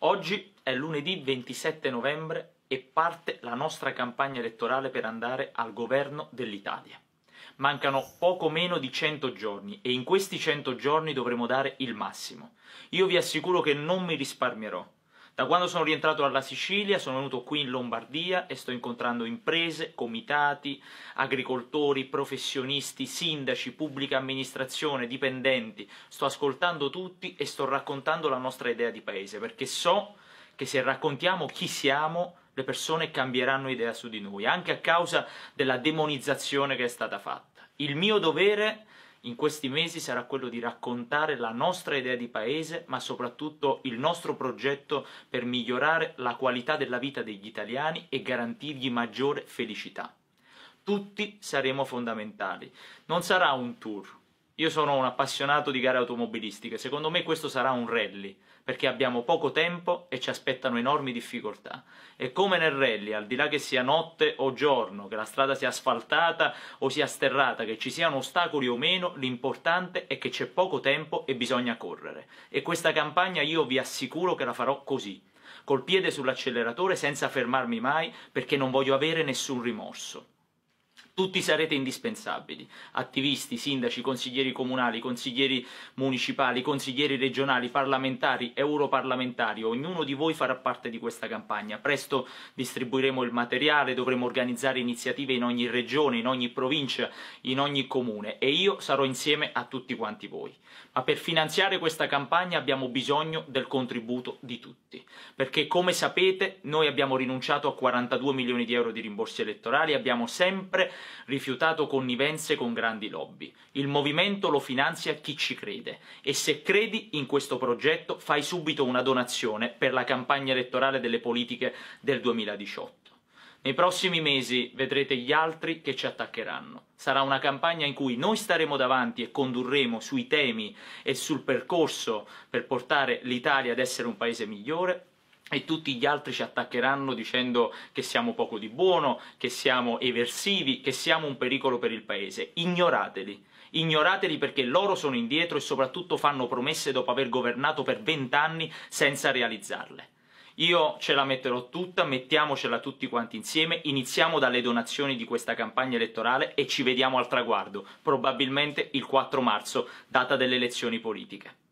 Oggi è lunedì 27 novembre e parte la nostra campagna elettorale per andare al governo dell'Italia. Mancano poco meno di 100 giorni e in questi 100 giorni dovremo dare il massimo. Io vi assicuro che non mi risparmierò da quando sono rientrato dalla Sicilia sono venuto qui in Lombardia e sto incontrando imprese, comitati, agricoltori, professionisti, sindaci, pubblica amministrazione, dipendenti. Sto ascoltando tutti e sto raccontando la nostra idea di paese perché so che se raccontiamo chi siamo le persone cambieranno idea su di noi, anche a causa della demonizzazione che è stata fatta. Il mio dovere in questi mesi sarà quello di raccontare la nostra idea di paese, ma soprattutto il nostro progetto per migliorare la qualità della vita degli italiani e garantirgli maggiore felicità. Tutti saremo fondamentali. Non sarà un tour, io sono un appassionato di gare automobilistiche, secondo me questo sarà un rally, perché abbiamo poco tempo e ci aspettano enormi difficoltà. E come nel rally, al di là che sia notte o giorno, che la strada sia asfaltata o sia sterrata, che ci siano ostacoli o meno, l'importante è che c'è poco tempo e bisogna correre. E questa campagna io vi assicuro che la farò così, col piede sull'acceleratore senza fermarmi mai, perché non voglio avere nessun rimorso. Tutti sarete indispensabili, attivisti, sindaci, consiglieri comunali, consiglieri municipali, consiglieri regionali, parlamentari, europarlamentari, ognuno di voi farà parte di questa campagna. Presto distribuiremo il materiale, dovremo organizzare iniziative in ogni regione, in ogni provincia, in ogni comune e io sarò insieme a tutti quanti voi. Ma per finanziare questa campagna abbiamo bisogno del contributo di tutti, perché come sapete noi abbiamo rinunciato a 42 milioni di euro di rimborsi elettorali, abbiamo sempre rifiutato connivenze con grandi lobby. Il movimento lo finanzia chi ci crede e se credi in questo progetto fai subito una donazione per la campagna elettorale delle politiche del 2018. Nei prossimi mesi vedrete gli altri che ci attaccheranno. Sarà una campagna in cui noi staremo davanti e condurremo sui temi e sul percorso per portare l'Italia ad essere un paese migliore e tutti gli altri ci attaccheranno dicendo che siamo poco di buono, che siamo eversivi, che siamo un pericolo per il paese. Ignorateli. Ignorateli perché loro sono indietro e soprattutto fanno promesse dopo aver governato per vent'anni senza realizzarle. Io ce la metterò tutta, mettiamocela tutti quanti insieme, iniziamo dalle donazioni di questa campagna elettorale e ci vediamo al traguardo, probabilmente il 4 marzo, data delle elezioni politiche.